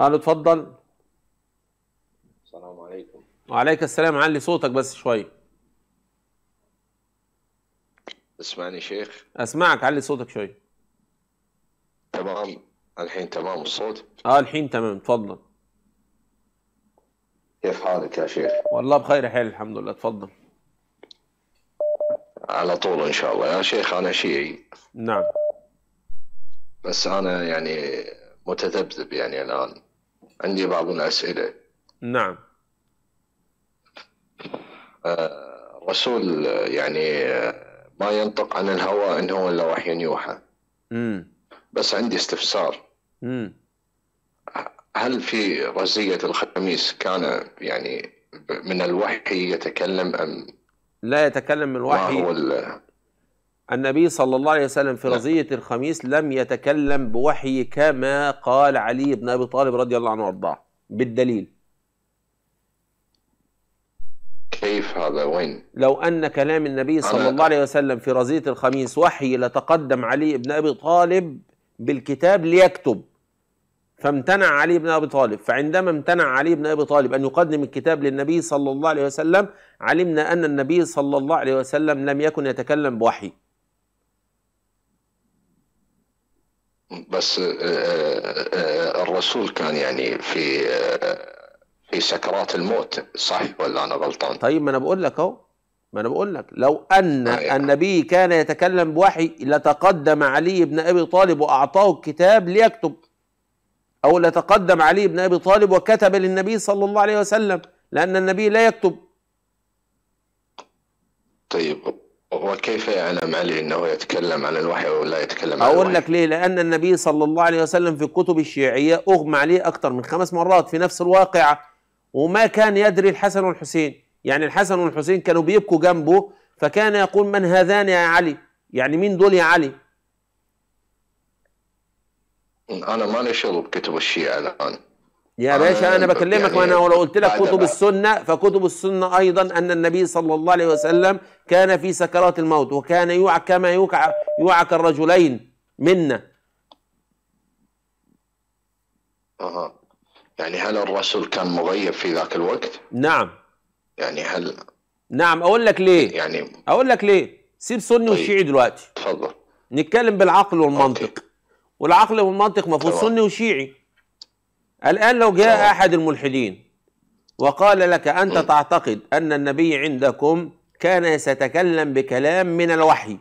الو اتفضل السلام عليكم وعليك السلام علي صوتك بس شوي اسمعني شيخ اسمعك علي صوتك شوي تمام الحين تمام الصوت اه الحين تمام اتفضل كيف حالك يا شيخ والله بخير حال الحمد لله اتفضل على طول ان شاء الله يا شيخ انا شيعي نعم بس انا يعني متذبذب يعني الان عندي بعض الأسئلة نعم الرسول آه، يعني آه، ما ينطق عن الهوى إن هو إلا وحي يوحى مم. بس عندي استفسار مم. هل في رزية الخميس كان يعني من الوحي يتكلم أم لا يتكلم من الوحي النبي صلى الله عليه وسلم في رزية الخميس لم يتكلم بوحي كما قال علي بن أبي طالب رضي الله عنه وأرضاه بالدليل كيف هذا وين لو أن كلام النبي صلى الله عليه وسلم في رزية الخميس وحي لتقدم علي بن أبي طالب بالكتاب ليكتب فامتنع علي بن ابي طالب فعندما امتنع علي بن ابي طالب ان يقدم الكتاب للنبي صلى الله عليه وسلم علمنا ان النبي صلى الله عليه وسلم لم يكن يتكلم بوحي بس آه، آه، آه، الرسول كان يعني في في سكرات الموت صح ولا انا غلطان طيب ما انا بقول لك اهو ما انا بقول لك لو ان آه النبي كان يتكلم بوحي لتقدم علي بن ابي طالب واعطاه الكتاب ليكتب او لتقدم علي بن ابي طالب وكتب للنبي صلى الله عليه وسلم لان النبي لا يكتب طيب وكيف يعلم علي انه يتكلم عن الوحي ولا يتكلم عن اقول لك ليه لان النبي صلى الله عليه وسلم في الكتب الشيعيه اغمى عليه اكثر من خمس مرات في نفس الواقعه وما كان يدري الحسن والحسين يعني الحسن والحسين كانوا بيبكوا جنبه فكان يقول من هذان يا علي يعني مين دول يا علي انا ماني شغل بكتب الشيعه الان يا باشا انا آه، بكلمك يعني وانا لو قلت لك كتب السنه فكتب السنه ايضا ان النبي صلى الله عليه وسلم كان في سكرات الموت وكان يوعى كما يوعى يوعك الرجلين منا اها يعني هل الرسول كان مغيب في ذاك الوقت؟ نعم يعني هل نعم اقول لك ليه يعني اقول لك ليه سيب سني طيب. وشيعي دلوقتي اتفضل نتكلم بالعقل والمنطق أوكي. والعقل والمنطق مفهوم سني وشيعي الآن لو جاء آه. أحد الملحدين وقال لك أنت آه. تعتقد أن النبي عندكم كان يتكلم بكلام من الوحي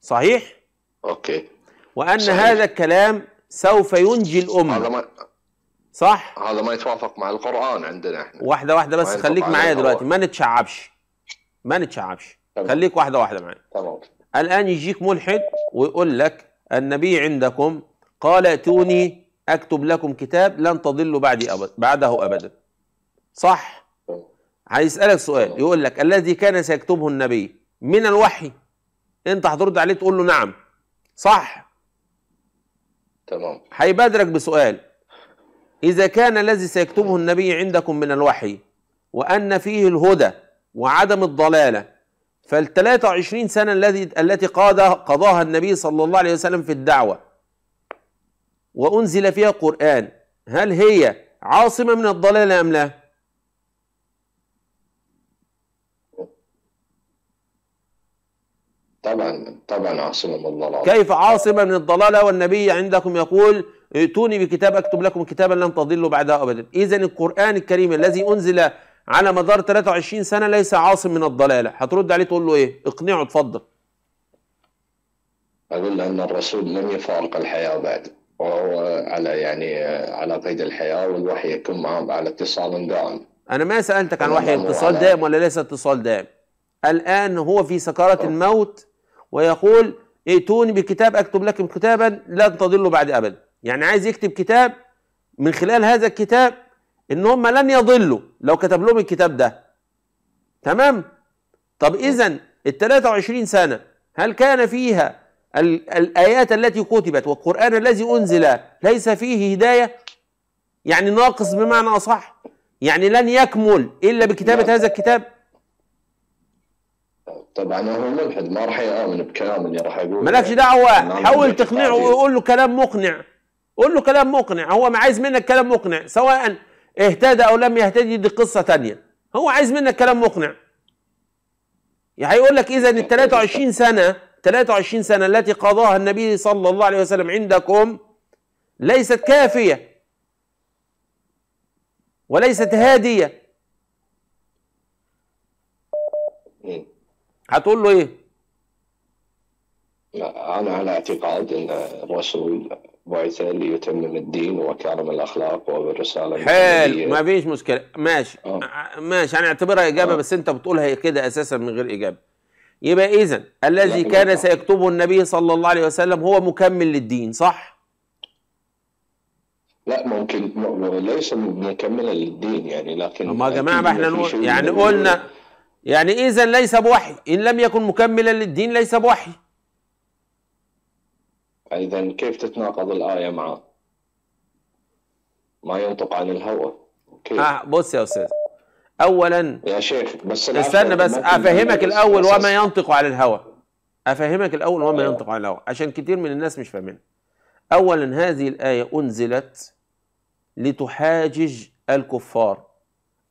صحيح؟ أوكي وأن صحيح. هذا الكلام سوف ينجي الأمة هذا ما صح؟ هذا ما يتوافق مع القرآن عندنا احنا واحدة واحدة بس خليك معايا دلوقتي ما نتشعبش ما نتشعبش تمام. خليك واحدة واحدة معايا تمام الآن يجيك ملحد ويقول لك النبي عندكم قال ائتوني اكتب لكم كتاب لن تضلوا بعدي أبد بعده ابدا صح هيسالك سؤال يقول لك الذي كان سيكتبه النبي من الوحي انت هترد عليه تقول له نعم صح تمام هيبادرك بسؤال اذا كان الذي سيكتبه النبي عندكم من الوحي وان فيه الهدى وعدم الضلاله فال 23 سنه الذي التي قضاها النبي صلى الله عليه وسلم في الدعوه وأنزل فيها قرآن هل هي عاصمة من الضلال أم لا؟ طبعا طبعا عاصمة من الضلال كيف عاصمة من الضلال والنبي عندكم يقول ائتوني بكتاب أكتب لكم كتابا لن تضلوا بعدها أبدا إذا القرآن الكريم الذي أنزل على مدار 23 سنة ليس عاصم من الضلالة هترد عليه تقول له إيه اقنعه اتفضل أقول أن الرسول لم يفارق الحياة بعد وهو على يعني على قيد الحياه والوحي يكون معهم على اتصال دائم. انا ما سالتك عن وحي اتصال دائم ولا ليس اتصال دائم. الان هو في أوه. الموت ويقول ائتوني بكتاب اكتب لكم كتابا لن تضلوا بعد ابدا. يعني عايز يكتب كتاب من خلال هذا الكتاب ان هم لن يضلوا لو كتب لهم الكتاب ده. تمام؟ طب اذا ال 23 سنه هل كان فيها الآيات التي كتبت والقرآن الذي أنزل ليس فيه هداية يعني ناقص بمعنى أصح يعني لن يكمل إلا بكتابة لا. هذا الكتاب طبعا هو ملحد ما راح يؤمن بكلام اللي راح يقول مالكش دعوة حاول تقنعه وقول له كلام مقنع قول له كلام مقنع هو ما عايز منك كلام مقنع سواء اهتدى أو لم يهتدي دي قصة تانية هو عايز منك كلام مقنع يعني هيقول لك إذا ال 23 سنة 23 سنة التي قضاها النبي صلى الله عليه وسلم عندكم ليست كافية وليست هادية هتقول له ايه؟ انا على اعتقاد ان الرسول بعث ليتمم الدين وكرم الاخلاق والرسالة حلو ما فيش مشكله ماشي أوه. ماشي هنعتبرها اجابه أوه. بس انت بتقولها كده اساسا من غير اجابه يبقى إذا الذي كان سيكتبه النبي صلى الله عليه وسلم هو مكمل للدين صح؟ لا ممكن ليس مكملا للدين يعني لكن ما يا جماعه ما احنا نقول يعني قلنا يعني اذا ليس بوحي ان لم يكن مكملا للدين ليس بوحي اذا كيف تتناقض الايه معه؟ ما ينطق عن الهوى كيف؟ آه بص يا استاذ اولا يا شيخ بس استنى بس افهمك الاول وما ينطق على الهوى افهمك الاول وما أيوه. ينطق على الهوى عشان كتير من الناس مش فاهمينها اولا هذه الايه انزلت لتحاجج الكفار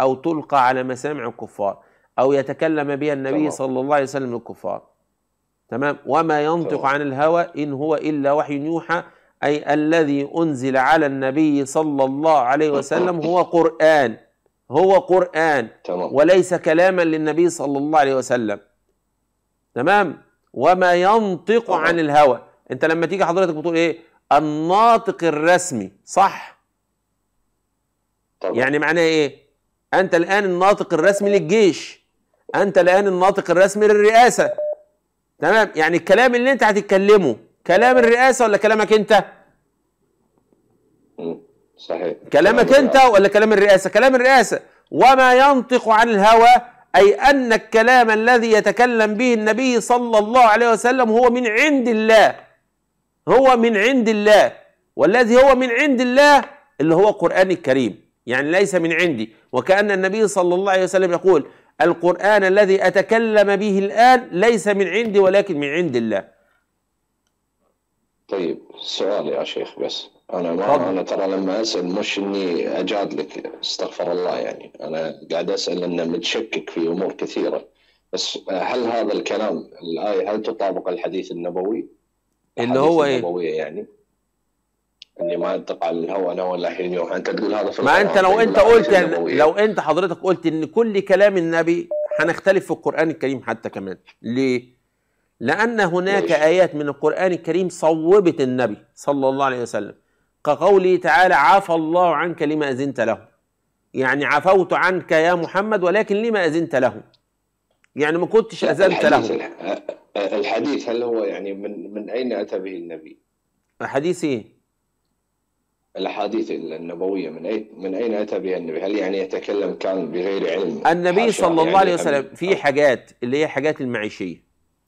او تلقى على مسامع الكفار او يتكلم بها النبي طبعا. صلى الله عليه وسلم للكفار تمام وما ينطق طبعا. عن الهوى ان هو الا وحي يوحى اي الذي انزل على النبي صلى الله عليه وسلم هو قران هو قرآن تمام. وليس كلاما للنبي صلى الله عليه وسلم تمام وما ينطق تمام. عن الهوى انت لما تيجي حضرتك بتقول ايه الناطق الرسمي صح تمام. يعني معناه ايه انت الان الناطق الرسمي للجيش انت الان الناطق الرسمي للرئاسه تمام يعني الكلام اللي انت هتتكلمه كلام الرئاسه ولا كلامك انت م. صحيح كلامك انت ولا كلام الرئاسه كلام الرئاسه وما ينطق عن الهوى اي ان الكلام الذي يتكلم به النبي صلى الله عليه وسلم هو من عند الله هو من عند الله والذي هو من عند الله اللي هو القران الكريم يعني ليس من عندي وكان النبي صلى الله عليه وسلم يقول القران الذي اتكلم به الان ليس من عندي ولكن من عند الله طيب سؤالي يا شيخ بس انا ما طب. انا ترى لما اسال مش اني اجادلك استغفر الله يعني انا قاعد اسال انه متشكك في امور كثيره بس آه، هل هذا الكلام الايه هل تطابق الحديث النبوي؟ اللي هو ايه؟ النبوية يعني اني ما ينطق على الهوى انا ولا حين يوحى انت تقول هذا في ما انت لو طيب، انت قلت لو انت حضرتك قلت ان كل كلام النبي هنختلف في القران الكريم حتى كمان ليه؟ لأن هناك آيات من القرآن الكريم صوبت النبي صلى الله عليه وسلم كقوله تعالى عفى الله عنك لما أذنت له يعني عفوت عنك يا محمد ولكن لما أذنت له يعني ما كنتش أذنت له الحديث هل هو يعني من من أين أتى به النبي؟ الحديث إيه؟ الاحاديث النبويه من اين من اين اتى بها النبي؟ هل يعني يتكلم كان بغير علم؟ النبي صلى الله يعني عليه وسلم في حاجات اللي هي حاجات المعيشيه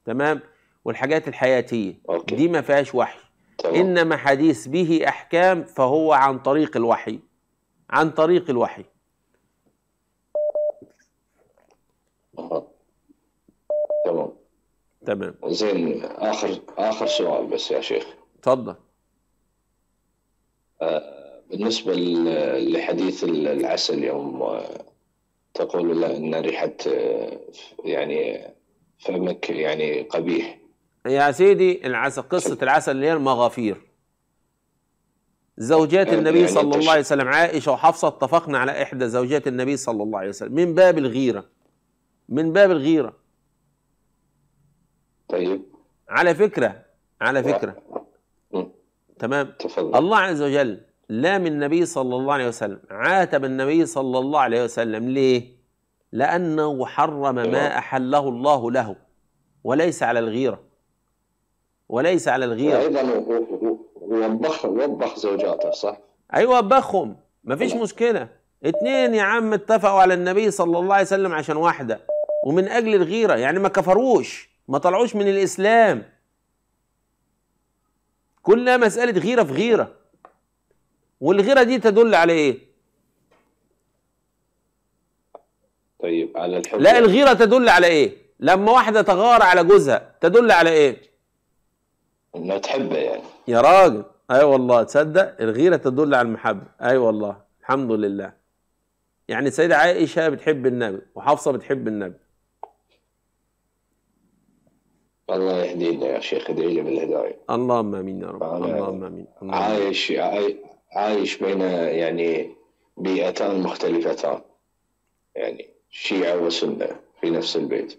تمام؟ والحاجات الحياتيه أوكي. دي ما فيهاش وحي طبعا. إنما حديث به أحكام فهو عن طريق الوحي عن طريق الوحي تمام تمام زين آخر آخر سؤال بس يا شيخ تفضل آه بالنسبة لحديث العسل يوم آه، تقول له ان ريحه آه، يعني فمك يعني قبيح يا سيدي العسل قصة العسل اللي هي المغافير زوجات يعني النبي يعني صلى الله عليه وسلم عائشة وحفصة اتفقنا على إحدى زوجات النبي صلى الله عليه وسلم من باب الغيرة من باب الغيرة طيب على فكرة على فكرة تمام تفضل. الله عز وجل لام النبي صلى الله عليه وسلم عاتب النبي صلى الله عليه وسلم ليه لأنه حرم ما أحله الله له وليس على الغيرة وليس على الغيرة ايضا ووبخ وبخ زوجاته صح؟ أيوة وبخهم فيش مشكلة اثنين يا عم اتفقوا على النبي صلى الله عليه وسلم عشان واحدة ومن أجل الغيرة يعني ما كفروش ما طلعوش من الإسلام كلها مسألة غيرة في غيرة والغيرة دي تدل على إيه؟ طيب على الحب لا الغيرة تدل على إيه؟ لما واحدة تغار على جوزها تدل على إيه؟ انه تحبه يعني يا راجل اي أيوة والله تصدق الغيره تدل على المحبه اي أيوة والله الحمد لله يعني السيده عائشه بتحب النبي وحفصه بتحب النبي الله يهدينا يا شيخ ادعي لي بالهدايه اللهم امين يا رب اللهم امين عايش عايش بين يعني بيئتان مختلفتان يعني شيعه وسنه في نفس البيت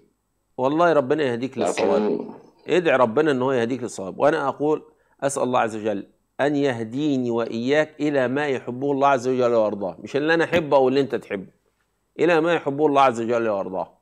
والله ربنا يهديك للصواب ادعي ربنا ان هو يهديك للصواب وانا اقول اسال الله عز وجل ان يهديني واياك الى ما يحبه الله عز وجل ويرضاه مش اللي انا احبه او اللي انت تحبه الى ما يحبه الله عز وجل ويرضاه